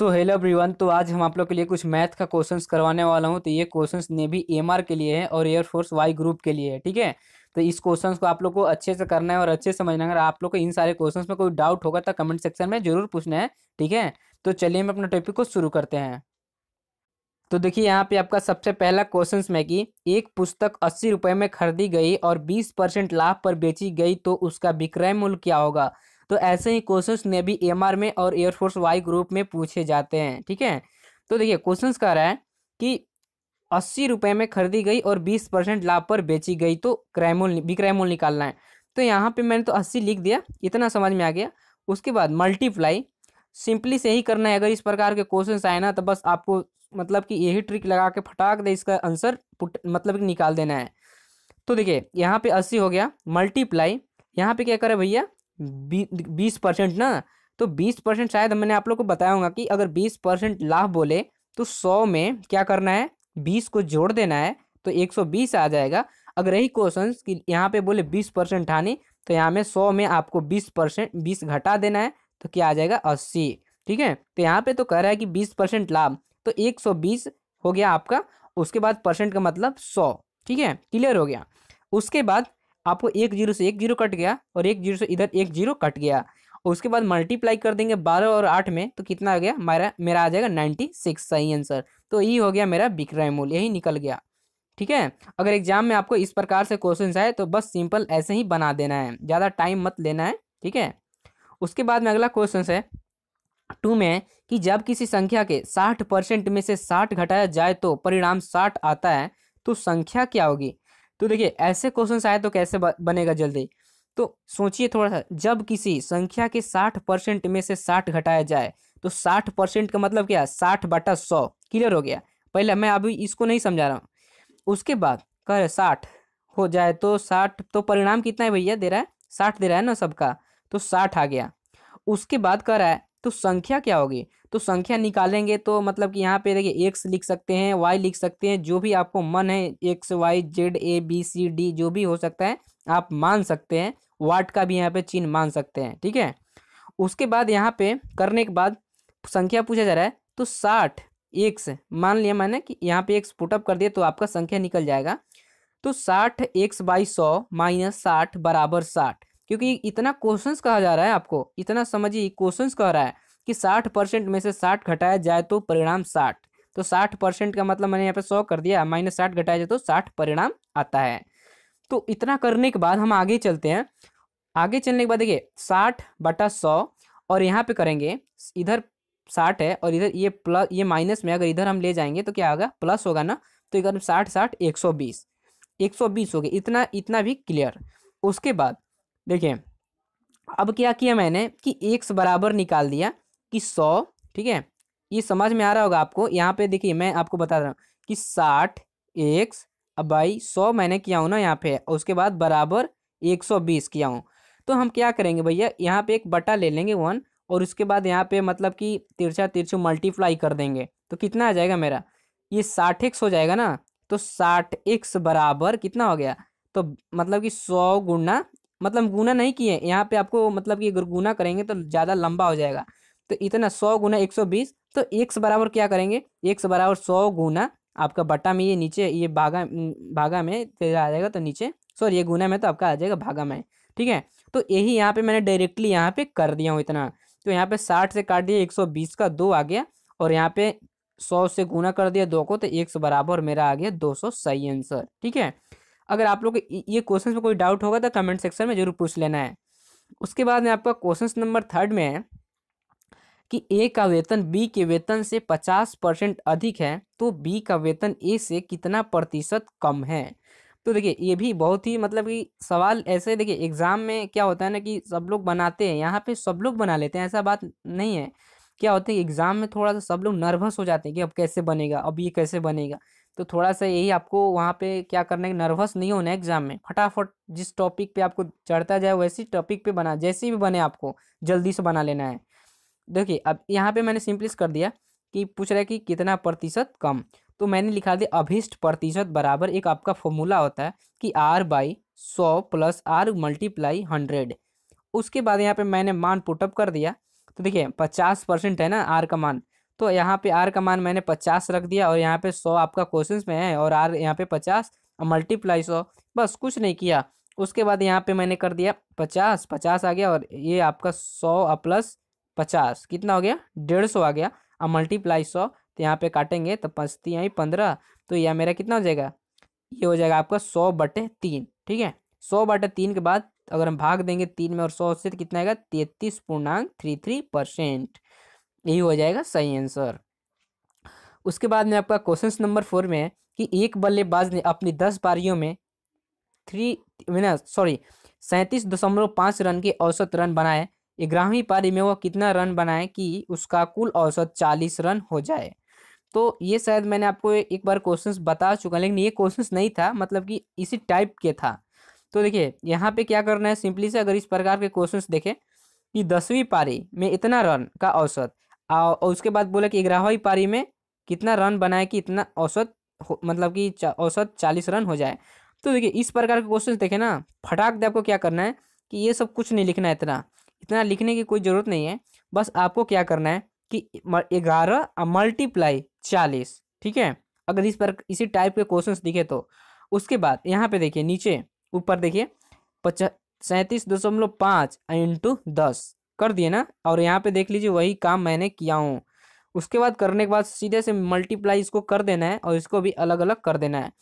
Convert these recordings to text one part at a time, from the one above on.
so hello everyone तो आज हम आप लोग के लिए कुछ मैथ का क्वेश्चंस करवाने वाला हूँ तो ये क्वेश्चंस ने भी एम के लिए है और एयरफोर्स वाई ग्रुप के लिए है ठीक है तो इस क्वेश्चंस को आप लोग को अच्छे से करना है और अच्छे से समझना है अगर आप लोग को इन सारे क्वेश्चंस में कोई डाउट होगा तो कमेंट सेक्शन में जरूर पूछना है ठीक है तो चलिए हम अपने टॉपिक को शुरू करते हैं तो देखिए यहाँ पे आपका सबसे पहला क्वेश्चन में कि एक पुस्तक अस्सी रुपये में खरीदी गई और बीस परसेंट लाभ पर बेची गई तो उसका विक्रय मूल्य क्या होगा तो ऐसे ही क्वेश्चंस नेवी एमआर में और एयरफोर्स वाई ग्रुप में पूछे जाते हैं ठीक है तो देखिए क्वेश्चंस कह रहा है कि अस्सी रुपये में खरीदी गई और बीस परसेंट लाभ पर बेची गई तो क्रैमोल विक्रैमोल निकालना है तो यहाँ पे मैंने तो अस्सी लिख दिया इतना समझ में आ गया उसके बाद मल्टीप्लाई सिंपली से ही करना है अगर इस प्रकार के क्वेश्चन आए ना तो बस आपको मतलब कि यही ट्रिक लगा के फटाक दे इसका आंसर पुट मतलब निकाल देना है तो देखिए यहाँ पे अस्सी हो गया मल्टीप्लाई यहाँ पे क्या करें भैया बीस परसेंट ना तो बीस परसेंट शायद मैंने आप लोग को बताया होगा कि अगर बीस परसेंट लाभ बोले तो सौ में क्या करना है बीस को जोड़ देना है तो एक सौ बीस आ जाएगा अगर यही क्वेश्चन कि यहाँ पे बोले बीस परसेंट हानि तो यहाँ में सौ में आपको बीस परसेंट बीस घटा देना है तो क्या आ जाएगा अस्सी ठीक है तो यहाँ पे तो कह रहा है कि बीस परसेंट लाभ तो एक सौ बीस हो गया आपका उसके बाद परसेंट का मतलब सौ ठीक है क्लियर हो गया उसके बाद आपको एक जीरो से एक जीरो कट गया और एक जीरो से इधर एक जीरो कट गया और उसके बाद मल्टीप्लाई कर देंगे बारह और आठ में तो कितना आ गया मेरा मेरा आ जाएगा नाइन्टी सिक्स सही आंसर तो यही हो गया मेरा विक्रय मूल यही निकल गया ठीक है अगर एग्जाम में आपको इस प्रकार से क्वेश्चन आए तो बस सिंपल ऐसे ही बना देना है ज़्यादा टाइम मत लेना है ठीक है उसके बाद में अगला क्वेश्चन है टू में कि जब किसी संख्या के साठ परसेंट में से साठ घटाया जाए तो परिणाम साठ आता है तो संख्या क्या होगी तो देखिए ऐसे क्वेश्चन आए तो कैसे बनेगा जल्दी तो सोचिए थोड़ा सा जब किसी संख्या के साठ परसेंट में से साठ घटाया जाए तो साठ परसेंट का मतलब क्या साठ बटा सौ क्लियर हो गया पहले मैं अभी इसको नहीं समझा रहा हूँ उसके बाद कह रहे साठ हो जाए तो साठ तो परिणाम कितना है भैया दे रहा है साठ दे रहा है ना सबका तो साठ आ गया उसके बाद कह रहा है तो संख्या क्या होगी तो संख्या निकालेंगे तो मतलब कि यहाँ पे देखिए एक्स लिख सकते हैं वाई लिख सकते हैं जो भी आपको मन है X Y Z A B C D जो भी हो सकता है आप मान सकते हैं वाट का भी यहाँ पे चिन्ह मान सकते हैं ठीक है उसके बाद यहाँ पे करने के बाद संख्या पूछा जा रहा है तो साठ एक्स मान लिया मैंने कि यहाँ पे एक्स पुटअप कर दिया तो आपका संख्या निकल जाएगा तो साठ एक्स बाई सौ माइनस साठ बराबर साठ क्योंकि इतना क्वेश्चन कहा जा रहा है आपको इतना समझिए क्वेश्चन कह रहा है कि साठ परसेंट में से साठ घटाया जाए तो परिणाम साठ तो साठ परसेंट का मतलब मैंने यहाँ पे सौ कर दिया माइनस साठ घटाया जाए तो साठ परिणाम आता है तो इतना करने के बाद हम आगे चलते हैं आगे चलने के बाद देखिए साठ बटा सौ और यहाँ पे करेंगे इधर साठ है और इधर ये प्लस ये माइनस में अगर इधर हम ले जाएंगे तो क्या होगा प्लस होगा ना तो इधर साठ साठ एक सौ बीस एक सौ बीस हो गया इतना इतना भी क्लियर उसके बाद देखिए अब क्या किया मैंने कि एक बराबर निकाल दिया कि सौ ठीक है ये समझ में आ रहा होगा आपको यहाँ पे देखिए मैं आपको बता रहा हूँ कि साठ एक अब भाई सौ मैंने किया हूँ ना यहाँ पे और उसके बाद बराबर एक सौ बीस किया हूँ तो हम क्या करेंगे भैया यहाँ पे एक बटा ले लेंगे वन और उसके बाद यहाँ पे मतलब कि तिरछा तिरछा मल्टीप्लाई कर देंगे तो कितना आ जाएगा मेरा ये साठ एक्स हो जाएगा ना तो साठ एक्स बराबर कितना हो गया तो मतलब कि सौ गुणा मतलब गुना नहीं किए यहाँ पे आपको मतलब कि गुना करेंगे तो ज़्यादा लंबा हो जाएगा तो इतना सौ गुना एक सौ बीस तो एक्स बराबर क्या करेंगे एक्स बराबर सौ गुना आपका बट्टा में ये नीचे ये भागा भागा में फिर आ जाएगा तो नीचे सॉरी ये गुना में तो आपका आ जाएगा भागा में ठीक है तो यही यहाँ पे मैंने डायरेक्टली यहाँ पे कर दिया हूँ इतना तो यहाँ पे साठ से काट दिया एक सौ बीस का दो आ गया और यहाँ पे सौ से गुना कर दिया दो को तो एक बराबर मेरा आ गया दो सौ सही आंसर ठीक है अगर आप लोग ये क्वेश्चन में कोई डाउट होगा तो कमेंट सेक्शन में जरूर पूछ लेना है उसके बाद में आपका क्वेश्चन नंबर थर्ड में है कि ए का वेतन बी के वेतन से पचास परसेंट अधिक है तो बी का वेतन ए से कितना प्रतिशत कम है तो देखिए ये भी बहुत ही मतलब कि सवाल ऐसे देखिए एग्ज़ाम में क्या होता है ना कि सब लोग बनाते हैं यहाँ पे सब लोग बना लेते हैं ऐसा बात नहीं है क्या होता है एग्ज़ाम में थोड़ा सा सब लोग नर्वस हो जाते हैं कि अब कैसे बनेगा अब ये कैसे बनेगा तो थोड़ा सा यही आपको वहाँ पे क्या करना है नर्वस नहीं होना एग्जाम में फटाफट जिस टॉपिक पे आपको चढ़ता जाए वैसी टॉपिक पे बना जैसे भी बने आपको जल्दी से बना लेना है देखिए अब यहाँ पे मैंने सिंपलिस कर दिया कि पूछ रहा है कि कितना प्रतिशत कम तो मैंने लिखा दिया अभिष्ट प्रतिशत बराबर एक आपका फॉर्मूला होता है कि आर बाई सौ प्लस आर मल्टीप्लाई हंड्रेड उसके बाद यहाँ पे मैंने मान पुटअप कर दिया तो देखिए पचास परसेंट है ना आर का मान तो यहाँ पे आर का मान मैंने पचास रख दिया और यहाँ पे सौ आपका क्वेश्चन में है और आर यहाँ पे पचास मल्टीप्लाई सौ बस कुछ नहीं किया उसके बाद यहाँ पे मैंने कर दिया पचास पचास आ गया और ये आपका सौ प्लस पचास कितना हो गया डेढ़ सौ आ गया और मल्टीप्लाई सौ तो यहाँ पे काटेंगे तो पचती आई पंद्रह तो यह मेरा कितना हो जाएगा ये हो जाएगा आपका सौ बटे तीन ठीक है सौ बटे तीन के बाद अगर हम भाग देंगे तीन में और सौ से तो कितना आएगा तैतीस पूर्णांक थ्री थ्री परसेंट यही हो जाएगा सही आंसर उसके बाद में आपका क्वेश्चन नंबर फोर में है कि एक बल्लेबाज ने अपनी दस पारियों में थ्री ना सॉरी सैंतीस दशमलव पाँच रन के औसत रन बनाए ग्यारहवीं पारी में वह कितना रन बनाए कि उसका कुल औसत चालीस रन हो जाए तो ये शायद मैंने आपको एक बार क्वेश्चंस बता चुका लेकिन ये क्वेश्चंस नहीं था मतलब कि इसी टाइप के था तो देखिए यहाँ पे क्या करना है सिंपली से अगर इस प्रकार के क्वेश्चंस देखें कि दसवीं पारी में इतना रन का औसत और उसके बाद बोला कि ग्यारहवीं पारी में कितना रन बनाए कि इतना औसत मतलब कि औसत चालीस रन हो जाए तो देखिए इस प्रकार के क्वेश्चन देखे ना फटाक दे आपको क्या करना है कि ये सब कुछ नहीं लिखना है इतना इतना लिखने की कोई ज़रूरत नहीं है बस आपको क्या करना है कि ग्यारह मल्टीप्लाई चालीस ठीक है अगर इस पर इसी टाइप के क्वेश्चन दिखे तो उसके बाद यहाँ पे देखिए नीचे ऊपर देखिए पचास सैंतीस दशमलव पाँच इंटू दस कर दिए ना और यहाँ पे देख लीजिए वही काम मैंने किया हूँ उसके बाद करने के बाद सीधे से मल्टीप्लाई इसको कर देना है और इसको भी अलग अलग कर देना है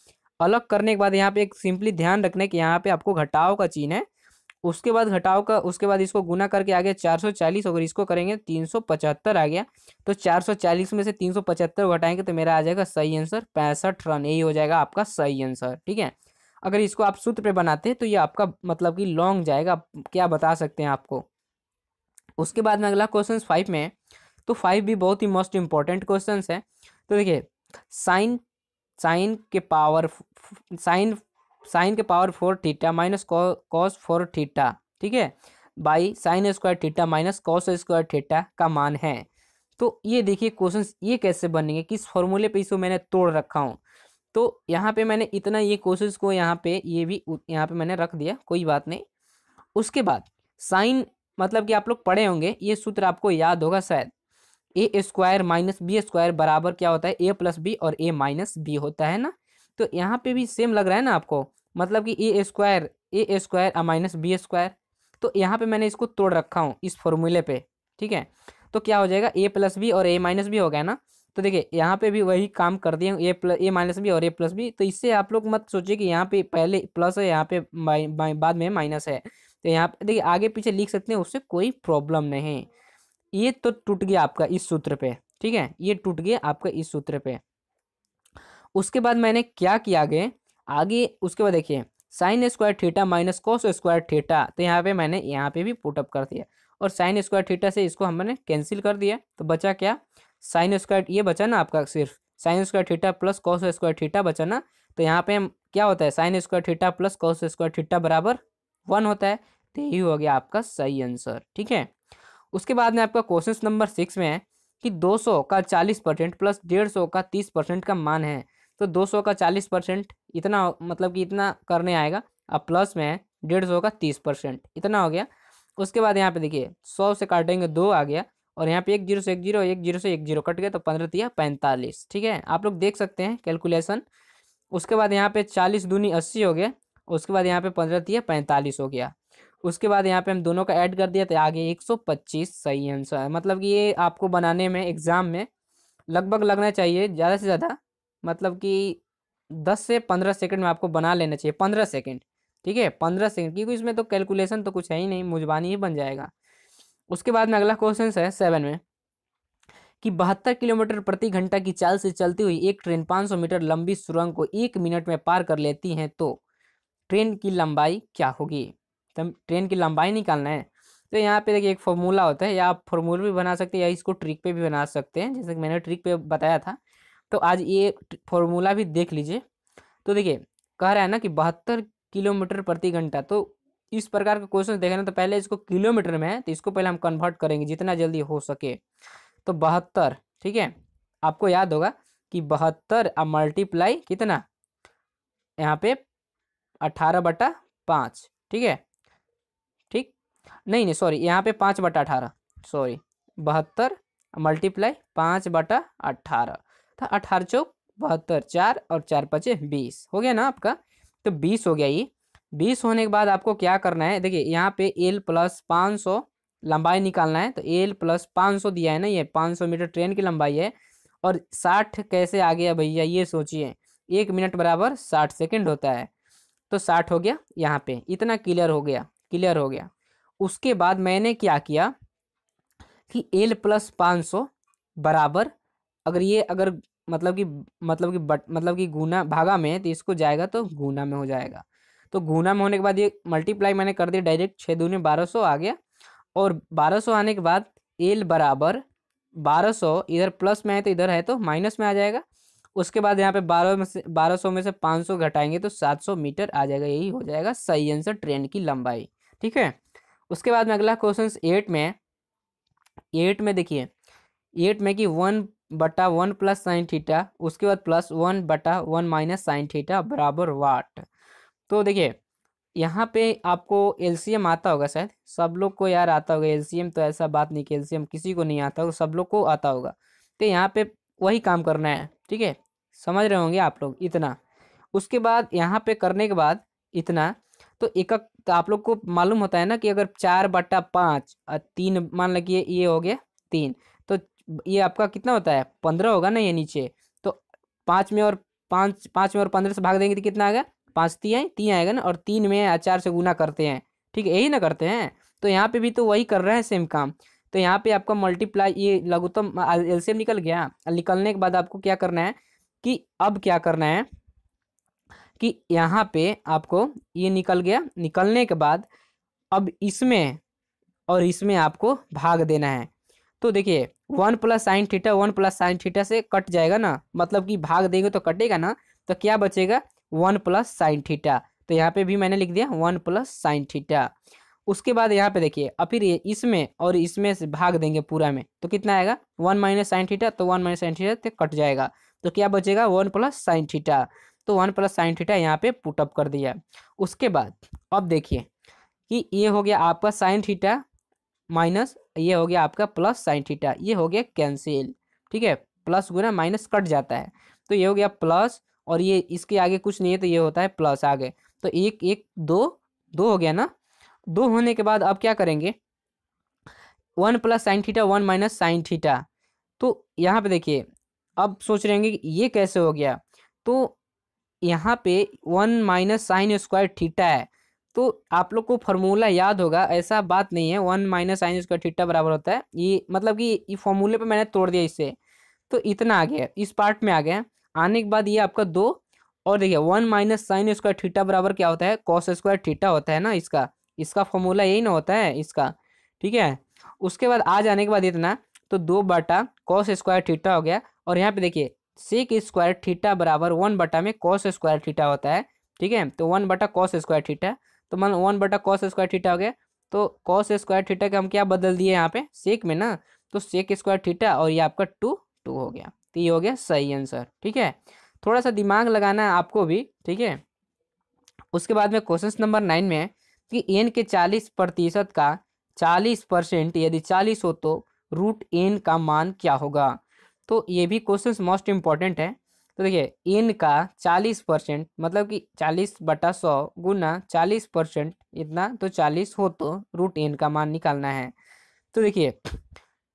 अलग करने के बाद यहाँ पे एक सिंपली ध्यान रखना है कि यहाँ पे आपको घटाव का चीन है उसके बाद घटाव का उसके बाद इसको गुना करके आ गया चार सौ चालीस अगर इसको करेंगे तीन सौ पचहत्तर आ गया तो चार सौ चालीस में से तीन सौ पचहत्तर घटाएंगे तो मेरा आ जाएगा सही आंसर पैंसठ रन यही हो जाएगा आपका सही आंसर ठीक है अगर इसको आप सूत्र पे बनाते हैं तो ये आपका मतलब कि लॉन्ग जाएगा क्या बता सकते हैं आपको उसके बाद में अगला क्वेश्चन फाइव में है तो फाइव भी बहुत ही मोस्ट इंपॉर्टेंट क्वेश्चन है तो देखिए साइन साइन के पावर साइन साइन के power four theta minus cos four theta ठीक है by sine square theta minus cos square theta का मान है तो ये देखिए क्वेश्चन ये कैसे बनेंगे किस फॉर्मूले पे इसको मैंने तोड़ रखा हूँ तो यहाँ पे मैंने इतना ये क्वेश्चन को यहाँ पे ये भी यहाँ पे मैंने रख दिया कोई बात नहीं उसके बाद साइन मतलब कि आप लोग पढ़े होंगे ये सूत्र आपको याद होगा शायद A square minus B square बराबर क्या होता है ए प्लस बी और ए माइनस बी होता है ना तो यहाँ पे भी सेम लग रहा है ना आपको मतलब कि A square A square minus B square तो यहाँ पे मैंने इसको तोड़ रखा हूँ इस फॉर्मूले पे ठीक है तो क्या हो जाएगा ए प्लस बी और ए माइनस बी हो गया ना तो देखिए यहाँ पे भी वही काम कर दिए A plus A minus B और ए प्लस बी तो इससे आप लोग मत सोचिए कि यहाँ पे पहले प्लस है यहाँ पे बाद में माइनस है तो यहाँ पे देखिए आगे पीछे लिख सकते हैं उससे कोई प्रॉब्लम नहीं ये तो टूट गया आपका इस सूत्र पे ठीक है ये टूट गया आपका इस सूत्र पे उसके बाद मैंने क्या किया आगे आगे उसके बाद देखिए sine square theta minus cos square theta तो यहाँ पे मैंने यहाँ पे भी पुटअप कर दिया और साइन स्क्वायर थीटा से इसको हमने कैंसिल कर दिया तो बचा क्या साइन स्क्वायर ये बचा ना आपका सिर्फ sine square theta plus cos square theta बचा ना तो यहाँ पे क्या होता है sine square theta plus cos square theta बराबर वन होता है तो यही हो गया आपका सही आंसर ठीक है उसके बाद में आपका क्वेश्चन नंबर सिक्स में है कि 200 का 40 परसेंट प्लस डेढ़ सौ का 30 परसेंट का मान है तो 200 का 40 परसेंट इतना मतलब कि इतना करने आएगा अब प्लस में है डेढ़ सौ का तीस परसेंट इतना हो गया उसके बाद यहाँ पे देखिए सौ से काटेंगे दो आ गया और यहाँ पे एक जीरो से एक जीरो एक जीरो से एक जीरो कट गया तो पंद्रह दिया पैंतालीस ठीक है आप लोग देख सकते हैं कैलकुलेसन उसके बाद यहाँ पे चालीस दूनी अस्सी हो गया उसके बाद यहाँ पे पंद्रह दिया पैंतालीस हो गया उसके बाद यहाँ पे हम दोनों का ऐड कर दिया तो आगे पच्चीस सही आंसर है मतलब कि ये आपको बनाने में एग्ज़ाम में लगभग लगना चाहिए ज़्यादा से ज़्यादा मतलब कि दस से पंद्रह सेकेंड में आपको बना लेना चाहिए पंद्रह सेकेंड ठीक है पंद्रह सेकेंड क्योंकि इसमें तो कैलकुलेशन तो कुछ है ही नहीं मुझबानी ही बन जाएगा उसके बाद में अगला क्वेश्चन है सेवन में कि बहत्तर किलोमीटर प्रति घंटा की चाल से चलती हुई एक ट्रेन 500 मीटर लंबी सुरंग को एक मिनट में पार कर लेती हैं तो ट्रेन की लंबाई क्या होगी तो ट्रेन की लंबाई निकालना है तो यहाँ पे देखिए एक फॉर्मूला होता है या आप फॉर्मूला भी बना सकते हैं या इसको ट्रिक पे भी बना सकते हैं जैसे कि मैंने ट्रिक पे बताया था तो आज ये फॉर्मूला भी देख लीजिए तो देखिए कह रहा है ना कि बहत्तर किलोमीटर प्रति घंटा तो इस प्रकार का क्वेश्चन देखना तो पहले इसको किलोमीटर में है तो इसको पहले हम कन्वर्ट करेंगे जितना जल्दी हो सके तो बहत्तर ठीक है आपको याद होगा कि बहत्तर अब मल्टीप्लाई कितना यहाँ पे अठारह बटा पाँच ठीक है ठीक नहीं नहीं सॉरी यहाँ पे पाँच बटा अठारह सॉरी बहत्तर मल्टीप्लाई पाँच बटा अठारह था तो अठारह चौक बहत्तर चार और चार पचे बीस हो गया ना आपका तो बीस हो गया ये बीस होने के बाद आपको क्या करना है देखिए यहाँ पे एल प्लस पाँच सौ लंबाई निकालना है तो एल प्लस पाँच सौ दिया है ना ये पाँच सौ मीटर ट्रेन की लंबाई है और साठ कैसे आ गया भैया ये सोचिए एक मिनट बराबर साठ सेकेंड होता है तो साठ हो गया यहाँ पे इतना क्लियर हो गया क्लियर हो गया उसके बाद मैंने क्या किया कि एल प्लस पाँच सौ बराबर अगर ये अगर मतलब कि मतलब कि बट मतलब कि गुना भागा में तो इसको जाएगा तो गुना में हो जाएगा तो गुना में होने के बाद ये मल्टीप्लाई मैंने कर दिया डायरेक्ट छः दूने बारह सौ आ गया और बारह सौ आने के बाद एल बराबर बारह सौ इधर प्लस में है तो इधर है तो माइनस में आ जाएगा उसके बाद यहाँ पे बारह में से बारह सौ में से पाँच सौ घटाएंगे तो सात सौ मीटर आ जाएगा यही हो जाएगा सही आंसर ट्रेन की लंबाई ठीक है उसके बाद में अगला क्वेश्चन एट में एट में देखिए एट में कि वन बटा वन प्लस साइन थीटा उसके बाद प्लस वन बटा वन माइनस साइन थीटा बराबर वाट तो देखिए यहाँ पे आपको एलसीएम आता होगा शायद सब लोग को यार आता होगा एलसीएम तो ऐसा बात नहीं कि एलसीएम किसी को नहीं आता होगा सब लोग को आता होगा तो यहाँ पे वही काम करना है ठीक है समझ रहे होंगे आप लोग इतना उसके बाद यहाँ पे करने के बाद इतना तो एक तो आप लोग को मालूम होता है ना कि अगर चार बट्टा पाँच और तीन मान लगे ये हो गया तीन तो ये आपका कितना होता है पंद्रह होगा ना ये नीचे तो पाँच में और पाँच पाँच में और पंद्रह से भाग देंगे तो कितना आएगा पाँच ती आए तीन आएगा ना और तीन में चार से गुना करते हैं ठीक है यही ना करते हैं तो यहाँ पे भी तो वही कर रहे हैं सेम काम तो यहाँ पे आपका मल्टीप्लाई ये लघुत्तम तो, एलसीएम निकल गया निकलने के बाद आपको क्या करना है कि अब क्या करना है कि यहाँ पे आपको ये निकल गया निकलने के बाद अब इसमें और इसमें आपको भाग देना है तो देखिए one plus sine theta one plus sine theta से कट जाएगा ना मतलब कि भाग देंगे तो कटेगा ना तो क्या बचेगा वन प्लस साइन थीटा तो यहाँ पे भी मैंने लिख दिया वन प्लस साइन थीटा उसके बाद यहाँ पे देखिए अब फिर इसमें और इसमें से भाग देंगे पूरा में तो कितना आएगा वन माइनस साइन थीटा तो वन माइनस साइन थीटा तो कट जाएगा तो क्या बचेगा वन प्लस साइन थीटा तो वन प्लस साइन थीटा यहाँ पे पुटअप कर दिया उसके बाद अब देखिए कि ये हो गया आपका साइन थीटा माइनस ये हो गया आपका प्लस साइन थीटा ये हो गया कैंसिल ठीक है प्लस गुना माइनस कट जाता है तो ये हो गया प्लस और ये इसके आगे कुछ नहीं है तो ये होता है प्लस आगे तो एक एक दो दो हो गया ना दो होने के बाद आप क्या करेंगे one plus sine theta one minus sine theta तो यहाँ पे देखिए अब सोच रहे होंगे ये कैसे हो गया तो यहाँ पे one minus sine square theta है तो आप लोग को फॉर्मूला याद होगा ऐसा बात नहीं है one minus sine square theta बराबर होता है ये मतलब कि ये फॉर्मूले पे मैंने तोड़ दिया इसे तो इतना आ गया इस पार्ट में आ गया आने के बाद ये आपका दो और देखिए one minus sine square theta बराबर क्या होता है कॉस स्क्वायर थीटा होता है ना इसका इसका फॉर्मूला यही ना होता है इसका ठीक है उसके बाद आ जाने के बाद इतना तो दो बटा कॉस स्क्वायर ठीटा हो गया और यहाँ पे देखिए सिक स्क्वायर ठीटा बराबर वन बटा में कॉस स्क्वायर ठीटा होता है ठीक है तो वन बटा कॉस स्क्वायर ठीटा तो मन वन बटा कॉस स्क्वायर ठीटा हो गया तो कॉस स्क्वायर ठीटा का हम क्या बदल दिए यहाँ पे सेक में ना तो सेक स्क्वायर ठीटा और ये आपका टू टू हो गया तो ये हो गया सही आंसर ठीक है थोड़ा सा दिमाग लगाना है आपको भी ठीक है उसके बाद में क्वेश्चन नंबर नाइन में है कि एन के चालीस प्रतिशत का चालीस परसेंट यदि चालीस हो तो रूट एन का मान क्या होगा तो ये भी क्वेश्चन मोस्ट इम्पॉर्टेंट है तो देखिए एन का चालीस परसेंट मतलब कि चालीस बटा सौ गुना चालीस परसेंट इतना तो चालीस हो तो रूट एन का मान निकालना है तो देखिए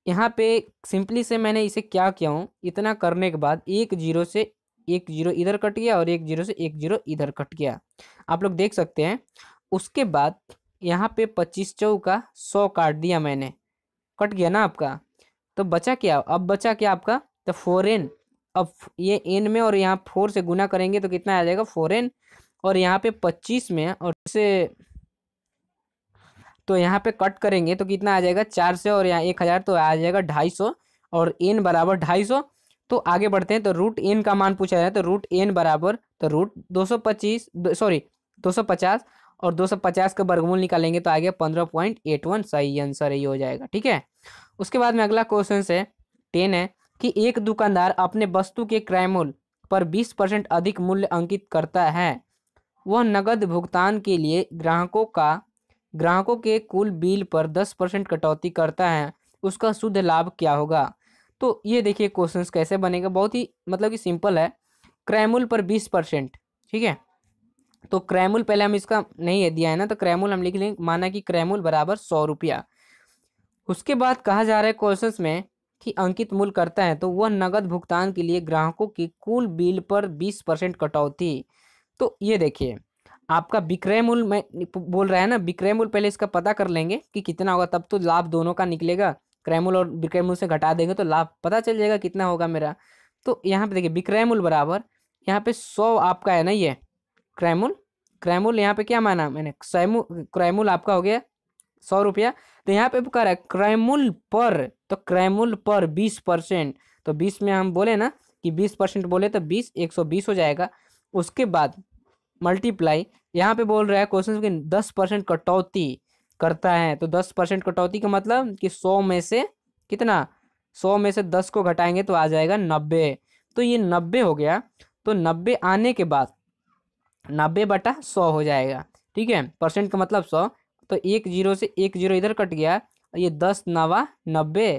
यहाँ पे सिंपली से मैंने इसे क्या किया हूँ इतना करने के बाद एक जीरो से एक जीरो इधर कट गया और एक जीरो से एक जीरो इधर कट गया आप लोग देख सकते हैं उसके बाद यहाँ पे पच्चीस चौ का सौ काट दिया मैंने कट गया ना आपका तो बचा क्या अब बचा क्या आपका तो फोर एन अब ये एन में और यहाँ फोर से गुना करेंगे तो कितना आ जाएगा फोर एन और यहाँ पे पच्चीस में और से तो यहाँ पे कट करेंगे तो कितना आ जाएगा चार से और यहाँ एक हज़ार तो आ जाएगा ढाई सौ और एन बराबर ढाई सौ तो आगे बढ़ते हैं तो रूट एन का मान पूछा जाए तो रूट एन बराबर तो रूट दो सौ पच्चीस सॉरी दो सौ पचास और 250 का वर्गमूल निकालेंगे तो आ गया वन सही आंसर ये हो जाएगा ठीक है उसके बाद में अगला क्वेश्चन है टेन है कि एक दुकानदार अपने वस्तु के क्रय मूल्य पर 20 परसेंट अधिक मूल्य अंकित करता है वह नगद भुगतान के लिए ग्राहकों का ग्राहकों के कुल बिल पर 10 परसेंट कटौती करता है उसका शुद्ध लाभ क्या होगा तो ये देखिए क्वेश्चंस कैसे बनेगा बहुत ही मतलब कि सिंपल है क्रय मूल्य पर 20 परसेंट ठीक है तो क्रैमुल पहले हम इसका नहीं है दिया है ना तो क्रैमुल हम लिख लेंगे माना कि क्रैमुल बराबर सौ रुपया उसके बाद कहा जा रहा है क्वेश्चन में कि अंकित मूल करता है तो वह नगद भुगतान के लिए ग्राहकों की कुल बिल पर बीस परसेंट कटौती तो ये देखिए आपका विक्रय मूल में बोल रहा है ना विक्रय मूल पहले इसका पता कर लेंगे कि कितना होगा तब तो लाभ दोनों का निकलेगा क्रय मूल और विक्रय मूल से घटा देंगे तो लाभ पता चल जाएगा कितना होगा मेरा तो यहाँ पे देखिए विक्रय मूल बराबर यहाँ पे सौ आपका है ना ये क्रैमुल क्रैमुल यहाँ पे क्या माना मैंने क्रैमु क्रैमुल आपका हो गया सौ रुपया तो यहाँ पे कह रहा है क्रैमुल पर तो क्रैमुल पर बीस परसेंट तो बीस में हम बोले ना कि बीस परसेंट बोले तो बीस एक सौ बीस हो जाएगा उसके बाद मल्टीप्लाई यहाँ पे बोल रहा है क्वेश्चन कि दस परसेंट कटौती करता है तो दस परसेंट कटौती का मतलब कि सौ में से कितना सौ में से दस को घटाएंगे तो आ जाएगा नब्बे तो ये नब्बे हो गया तो नब्बे आने के बाद नब्बे बटा सौ हो जाएगा ठीक है परसेंट का मतलब सौ तो एक जीरो से एक जीरो इधर कट गया और ये दस नवा नब्बे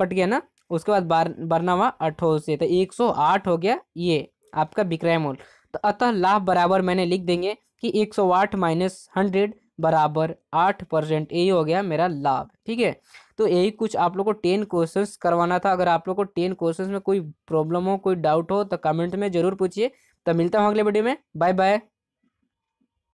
कट गया ना उसके बाद बार बारहवा अठो से तो एक सौ आठ हो गया ये आपका विक्रय मूल्य तो अतः लाभ बराबर मैंने लिख देंगे कि एक सौ आठ माइनस हंड्रेड बराबर आठ परसेंट यही हो गया मेरा लाभ ठीक है तो यही कुछ आप लोग को टेन क्वेश्चंस करवाना था अगर आप लोग को टेन क्वेश्चंस में कोई प्रॉब्लम हो कोई डाउट हो तो कमेंट में जरूर पूछिए तब मिलता हूँ अगले वीडियो में बाय बाय